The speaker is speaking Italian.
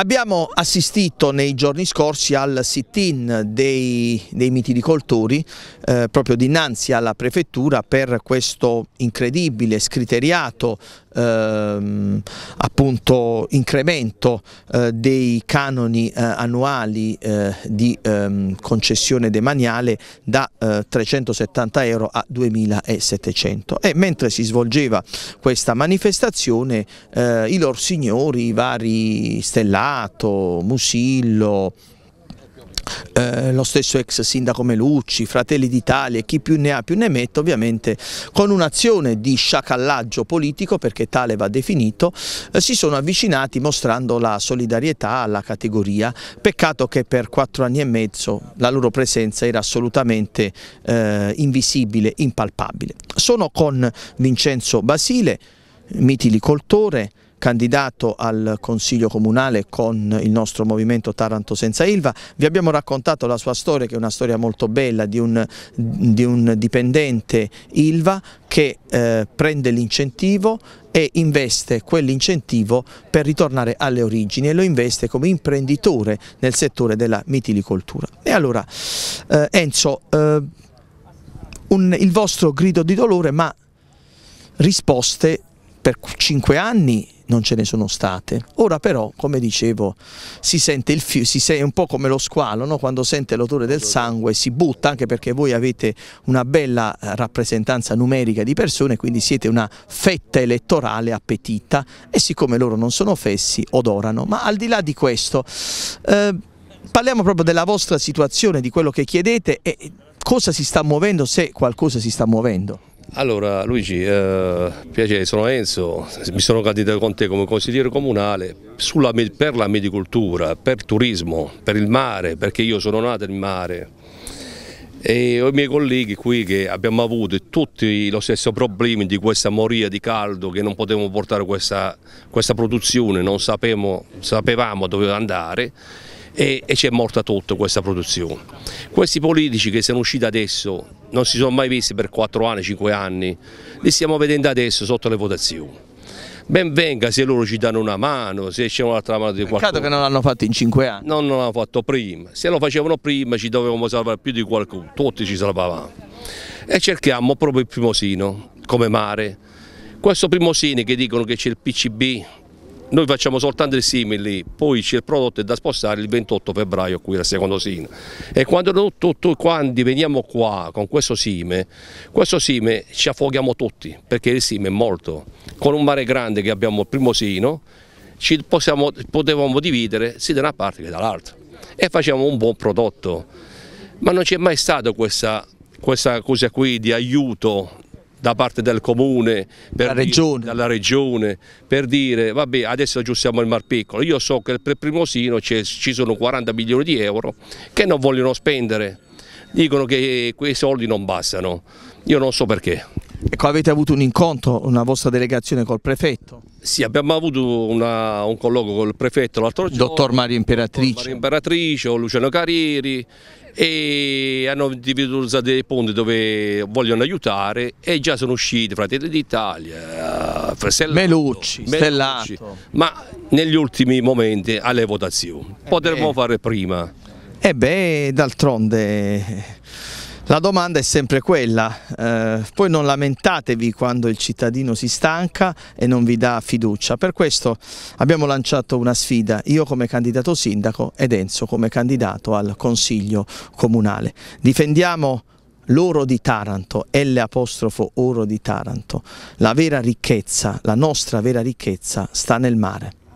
Abbiamo assistito nei giorni scorsi al sit-in dei, dei mitilicoltori eh, proprio dinanzi alla prefettura per questo incredibile, scriteriato ehm, appunto, incremento eh, dei canoni eh, annuali eh, di ehm, concessione demaniale da 370 eh, euro a 2700 e mentre si svolgeva questa manifestazione eh, i loro signori, i vari stellari Calato, Musillo, eh, lo stesso ex sindaco Melucci, Fratelli d'Italia e chi più ne ha più ne mette, ovviamente con un'azione di sciacallaggio politico, perché tale va definito, eh, si sono avvicinati mostrando la solidarietà alla categoria. Peccato che per quattro anni e mezzo la loro presenza era assolutamente eh, invisibile, impalpabile. Sono con Vincenzo Basile, mitilicoltore, candidato al Consiglio Comunale con il nostro movimento Taranto Senza Ilva. Vi abbiamo raccontato la sua storia, che è una storia molto bella, di un, di un dipendente Ilva che eh, prende l'incentivo e investe quell'incentivo per ritornare alle origini e lo investe come imprenditore nel settore della mitilicoltura. E allora eh, Enzo, eh, un, il vostro grido di dolore ma risposte per cinque anni non ce ne sono state. Ora però, come dicevo, si sente il fiume, si sente un po' come lo squalo, no? quando sente l'odore del sangue si butta, anche perché voi avete una bella eh, rappresentanza numerica di persone, quindi siete una fetta elettorale appetita e siccome loro non sono fessi, odorano. Ma al di là di questo, eh, parliamo proprio della vostra situazione, di quello che chiedete e cosa si sta muovendo, se qualcosa si sta muovendo. Allora Luigi, eh, piacere, sono Enzo, mi sono candidato con te come consigliere comunale sulla, per la medicultura, per il turismo, per il mare, perché io sono nato in mare e ho i miei colleghi qui che abbiamo avuto tutti lo stesso problema di questa moria di caldo che non potevamo portare questa, questa produzione, non sapevamo, sapevamo dove andare e, e c'è morta tutta questa produzione. Questi politici che sono usciti adesso non si sono mai visti per 4 anni, 5 anni, li stiamo vedendo adesso sotto le votazioni ben venga se loro ci danno una mano, se c'è un'altra mano di qualcuno. Peccato che non l'hanno fatto in cinque anni. No, non l'hanno fatto prima, se lo facevano prima ci dovevamo salvare più di qualcuno, tutti ci salvavamo. E cerchiamo proprio il primosino come mare. Questo primosino che dicono che c'è il PCB, noi facciamo soltanto il simili, poi c'è il prodotto da spostare il 28 febbraio qui la seconda sino. E quando, noi, tutto, veniamo qua con questo sime, questo sime ci affoghiamo tutti, perché il sime è morto. Con un mare grande che abbiamo il primo sino, ci possiamo, potevamo dividere sia da una parte che dall'altra e facciamo un buon prodotto. Ma non c'è mai stata questa, questa cosa qui di aiuto da parte del comune, per dire, regione. dalla regione, per dire vabbè adesso aggiustiamo il Mar Piccolo. Io so che per Primosino ci sono 40 milioni di euro che non vogliono spendere, dicono che quei soldi non bastano, io non so perché. Ecco, avete avuto un incontro, una vostra delegazione col prefetto? Sì, abbiamo avuto una, un colloquio col prefetto l'altro giorno. Dottor Mario Imperatrice. Mario Imperatrice, Luciano Carieri e hanno individuato dei punti dove vogliono aiutare e già sono usciti Fratelli d'Italia, Melucci, Melucci, ma negli ultimi momenti alle votazioni. Eh Potremmo eh fare prima. E eh beh, d'altronde la domanda è sempre quella, eh, poi non lamentatevi quando il cittadino si stanca e non vi dà fiducia, per questo abbiamo lanciato una sfida, io come candidato sindaco ed Enzo come candidato al Consiglio Comunale. Difendiamo l'oro di Taranto, L'apostrofo oro di Taranto, la vera ricchezza, la nostra vera ricchezza sta nel mare.